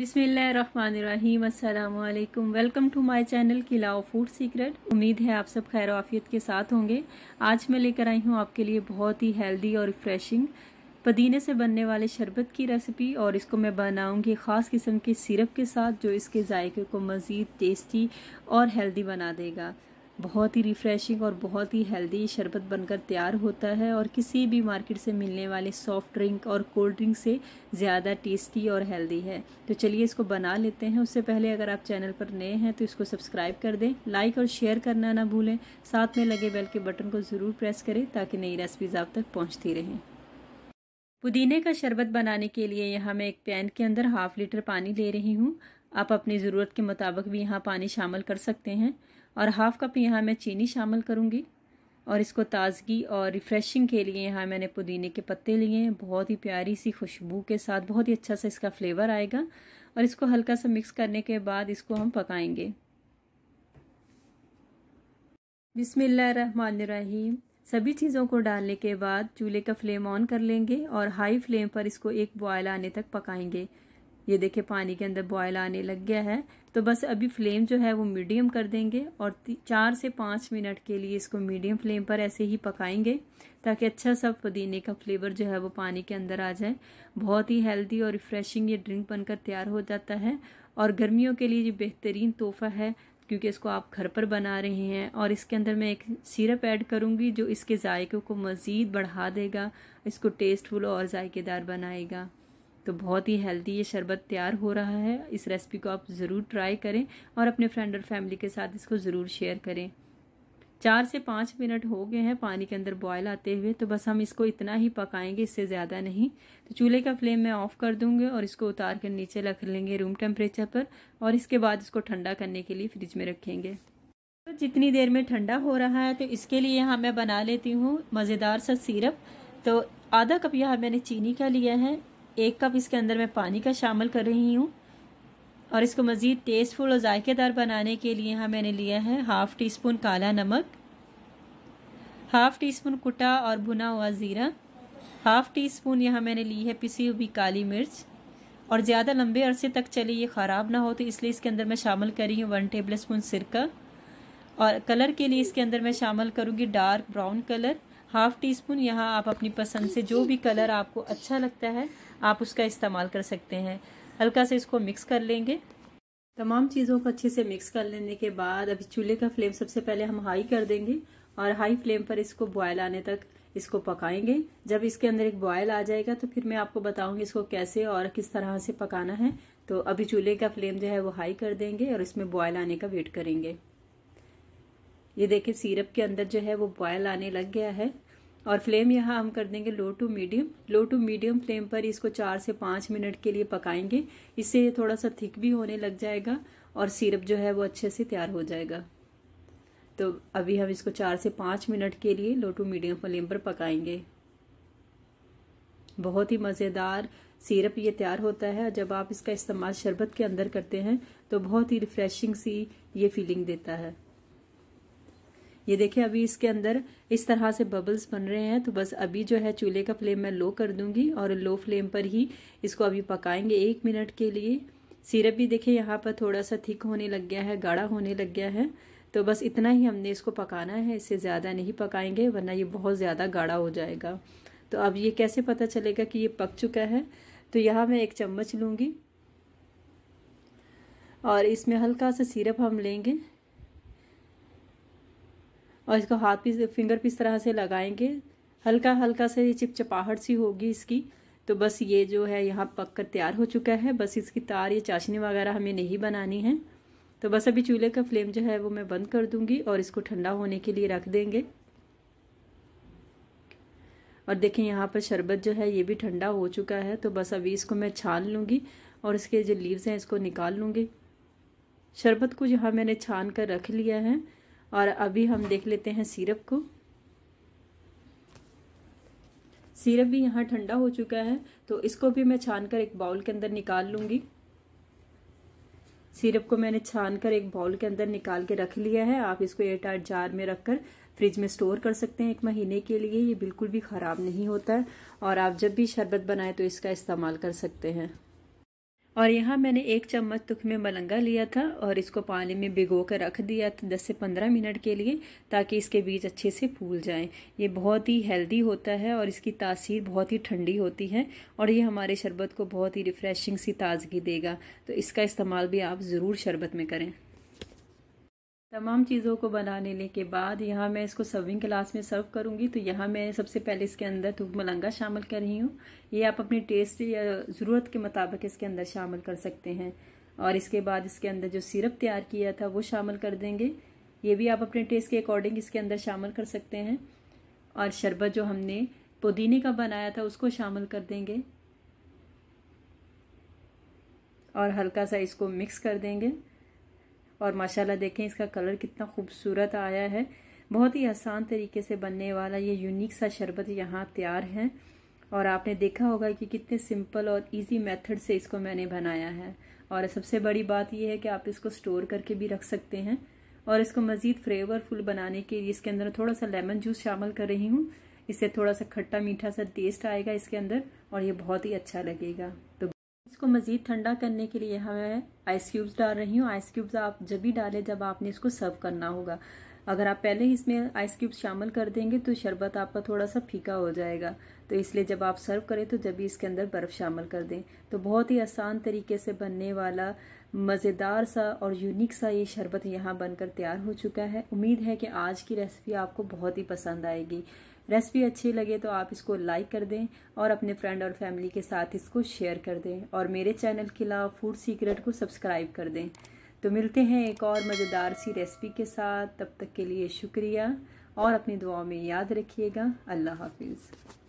बिसमीम अल्लाम welcome to my channel किलाओ फूड सीक्रेट उम्मीद है आप सब खैर आफियत के साथ होंगे आज मैं लेकर आई हूँ आपके लिए बहुत ही हेल्दी और रिफ़्रेशिंग पुदीने से बनने वाले शरबत की रेसिपी और इसको मैं बनाऊंगी ख़ास किस्म के सिरप के साथ जो इसके जायके को मज़ीद टेस्टी और हेल्दी बना देगा बहुत ही रिफ़्रेशिंग और बहुत ही हेल्दी शरबत बनकर तैयार होता है और किसी भी मार्केट से मिलने वाले सॉफ्ट ड्रिंक और कोल्ड ड्रिंक से ज़्यादा टेस्टी और हेल्दी है तो चलिए इसको बना लेते हैं उससे पहले अगर आप चैनल पर नए हैं तो इसको सब्सक्राइब कर दें लाइक और शेयर करना ना भूलें साथ में लगे बेल के बटन को ज़रूर प्रेस करें ताकि नई रेसिपीज़ आप तक पहुँचती रहें पुदीने का शरबत बनाने के लिए यहाँ मैं एक पैन के अंदर हाफ लीटर पानी ले रही हूँ आप अपनी ज़रूरत के मुताबिक भी यहाँ पानी शामिल कर सकते हैं और हाफ़ कप यहाँ मैं चीनी शामिल करूँगी और इसको ताज़गी और रिफ़्रेशिंग के लिए यहाँ मैंने पुदीने के पत्ते लिए हैं बहुत ही प्यारी सी खुशबू के साथ बहुत ही अच्छा सा इसका फ्लेवर आएगा और इसको हल्का सा मिक्स करने के बाद इसको हम पकाएंगे बिसमीम सभी चीज़ों को डालने के बाद चूल्हे का फ्लेम ऑन कर लेंगे और हाई फ्लेम पर इसको एक बॉयल आने तक पकाएंगे ये देखे पानी के अंदर बॉयल आने लग गया है तो बस अभी फ्लेम जो है वो मीडियम कर देंगे और चार से पाँच मिनट के लिए इसको मीडियम फ्लेम पर ऐसे ही पकाएंगे ताकि अच्छा सा पुदीने का फ्लेवर जो है वो पानी के अंदर आ जाए बहुत ही हेल्दी और रिफ़्रेशिंग ये ड्रिंक बनकर तैयार हो जाता है और गर्मियों के लिए ये बेहतरीन तोहफा है क्योंकि इसको आप घर पर बना रहे हैं और इसके अंदर मैं एक सिरप ऐड करूँगी जो इसके ज़ायक़ों को मज़ीद बढ़ा देगा इसको टेस्टफुल और जायकेदार बनाएगा तो बहुत ही हेल्दी ये शरबत तैयार हो रहा है इस रेसिपी को आप ज़रूर ट्राई करें और अपने फ्रेंड और फैमिली के साथ इसको ज़रूर शेयर करें चार से पाँच मिनट हो गए हैं पानी के अंदर बॉयल आते हुए तो बस हम इसको इतना ही पकाएंगे इससे ज़्यादा नहीं तो चूल्हे का फ्लेम मैं ऑफ़ कर दूंगी और इसको उतार कर नीचे रख लेंगे रूम टेम्परेचर पर और इसके बाद इसको ठंडा करने के लिए फ्रिज में रखेंगे तो जितनी देर में ठंडा हो रहा है तो इसके लिए यहाँ मैं बना लेती हूँ मज़ेदार सा सीरप तो आधा कप यहाँ मैंने चीनी का लिया है एक कप इसके अंदर मैं पानी का शामिल कर रही हूँ और इसको मज़ीद टेस्टफुल और ज़ायकेदार बनाने के लिए यहाँ मैंने लिया है हाफ़ टी स्पून काला नमक हाफ़ टी स्पून कुटा और भुना हुआ ज़ीरा हाफ़ टी स्पून यहाँ मैंने ली है पिसी हुई काली मिर्च और ज़्यादा लंबे अरसे तक चले ये ख़राब ना हो तो इसलिए इसके अंदर मैं शामिल करी हूँ वन टेबल स्पून सिरका और कलर के लिए इसके अंदर मैं शामिल करूँगी dark brown colour half teaspoon यहाँ आप अपनी पसंद से जो भी कलर आपको अच्छा लगता है आप उसका इस्तेमाल कर सकते हैं हल्का से इसको मिक्स कर लेंगे तमाम चीज़ों को अच्छे से मिक्स कर लेने के बाद अभी चूल्हे का फ्लेम सबसे पहले हम हाई कर देंगे और हाई फ्लेम पर इसको बॉयल आने तक इसको पकाएंगे जब इसके अंदर एक बॉयल आ जाएगा तो फिर मैं आपको बताऊंगी इसको कैसे और किस तरह से पकाना है तो अभी चूल्हे का फ्लेम जो है वो हाई कर देंगे और इसमें बॉयल आने का वेट करेंगे ये देखें सिरप के अंदर जो है वो बॉयल आने लग गया है और फ्लेम यहाँ हम कर देंगे low to medium low to medium flame पर इसको चार से पाँच मिनट के लिए पकाएंगे इससे ये थोड़ा सा थिक भी होने लग जाएगा और सिरप जो है वो अच्छे से तैयार हो जाएगा तो अभी हम इसको चार से पाँच मिनट के लिए लो टू मीडियम फ्लेम पर पकाएंगे बहुत ही मज़ेदार सिरप ये तैयार होता है जब आप इसका इस्तेमाल शरबत के अंदर करते हैं तो बहुत ही रिफ़्रेशिंग सी ये फीलिंग देता है ये देखिए अभी इसके अंदर इस तरह से बबल्स बन रहे हैं तो बस अभी जो है चूल्हे का फ्लेम मैं लो कर दूंगी और लो फ्लेम पर ही इसको अभी पकाएंगे एक मिनट के लिए सिरप भी देखिए यहाँ पर थोड़ा सा थिक होने लग गया है गाढ़ा होने लग गया है तो बस इतना ही हमने इसको पकाना है इससे ज़्यादा नहीं पकाएंगे वरना ये बहुत ज़्यादा गाढ़ा हो जाएगा तो अब ये कैसे पता चलेगा कि ये पक चुका है तो यहाँ मैं एक चम्मच लूँगी और इसमें हल्का सा सिरप हम लेंगे और इसको हाथ पीस फिंगर पीस तरह से लगाएंगे हल्का हल्का से ये चिपचपाहट सी होगी इसकी तो बस ये जो है यहाँ पक कर तैयार हो चुका है बस इसकी तार ये चाशनी वगैरह हमें नहीं बनानी है तो बस अभी चूल्हे का फ्लेम जो है वो मैं बंद कर दूंगी और इसको ठंडा होने के लिए रख देंगे और देखें यहाँ पर शरबत जो है ये भी ठंडा हो चुका है तो बस अभी इसको मैं छान लूँगी और इसके जो लीव्स हैं इसको निकाल लूँगी शरबत को जहाँ मैंने छान कर रख लिया है और अभी हम देख लेते हैं सिरप को सिरप भी यहाँ ठंडा हो चुका है तो इसको भी मैं छान कर एक बाउल के अंदर निकाल लूँगी सिरप को मैंने छान कर एक बाउल के अंदर निकाल के रख लिया है आप इसको एयर टाइट जार में रख कर फ्रिज में स्टोर कर सकते हैं एक महीने के लिए ये बिल्कुल भी ख़राब नहीं होता है और आप जब भी शरबत बनाएं तो इसका इस्तेमाल कर सकते हैं और यहाँ मैंने एक चम्मच तुख में मलंगा लिया था और इसको पानी में भिगो कर रख दिया था दस से पंद्रह मिनट के लिए ताकि इसके बीज अच्छे से फूल जाएं ये बहुत ही हेल्दी होता है और इसकी तासीर बहुत ही ठंडी होती है और ये हमारे शरबत को बहुत ही रिफ़्रेशिंग सी ताज़गी देगा तो इसका इस्तेमाल भी आप ज़रूर शरबत में करें तमाम चीज़ों को बना लेने के बाद यहाँ मैं इसको सर्विंग क्लास में सर्व करूँगी तो यहाँ मैं सबसे पहले इसके अंदर थूक मलंगा शामिल कर रही हूँ ये आप अपने टेस्ट या ज़रूरत के मुताबिक इसके अंदर शामिल कर सकते हैं और इसके बाद इसके अंदर जो सिरप तैयार किया था वो शामिल कर देंगे ये भी आप अपने टेस्ट के अकॉर्डिंग इसके अंदर शामिल कर सकते हैं और शरबत जो हमने पुदीने का बनाया था उसको शामिल कर देंगे और हल्का सा इसको मिक्स कर देंगे और माशाल्लाह देखें इसका कलर कितना खूबसूरत आया है बहुत ही आसान तरीके से बनने वाला ये यूनिक सा शरबत यहाँ तैयार है और आपने देखा होगा कि कितने सिंपल और इजी मेथड से इसको मैंने बनाया है और सबसे बड़ी बात यह है कि आप इसको स्टोर करके भी रख सकते हैं और इसको मज़ीद फ्लेवरफुल बनाने के लिए इसके अंदर थोड़ा सा लेमन जूस शामिल कर रही हूँ इससे थोड़ा सा खट्टा मीठा सा टेस्ट आएगा इसके अंदर और ये बहुत ही अच्छा लगेगा तो इसको मज़ीद ठंडा करने के लिए यहाँ मैं आइस क्यूब्स डाल रही हूँ आइस क्यूब्स आप जब भी डालें जब आपने इसको सर्व करना होगा अगर आप पहले ही इसमें आइस क्यूब्स शामिल कर देंगे तो शरबत आपका थोड़ा सा फीका हो जाएगा तो इसलिए जब आप सर्व करें तो जब भी इसके अंदर बर्फ़ शामिल कर दें तो बहुत ही आसान तरीके से बनने वाला मज़ेदार सा और यूनिक सा ये शरबत यहाँ बनकर तैयार हो चुका है उम्मीद है कि आज की रेसिपी आपको बहुत ही पसंद आएगी रेसिपी अच्छी लगे तो आप इसको लाइक कर दें और अपने फ्रेंड और फैमिली के साथ इसको शेयर कर दें और मेरे चैनल किला फूड सीक्रेट को सब्सक्राइब कर दें तो मिलते हैं एक और मज़ेदार सी रेसिपी के साथ तब तक के लिए शुक्रिया और अपनी दुआ में याद रखिएगा अल्लाह हाफिज़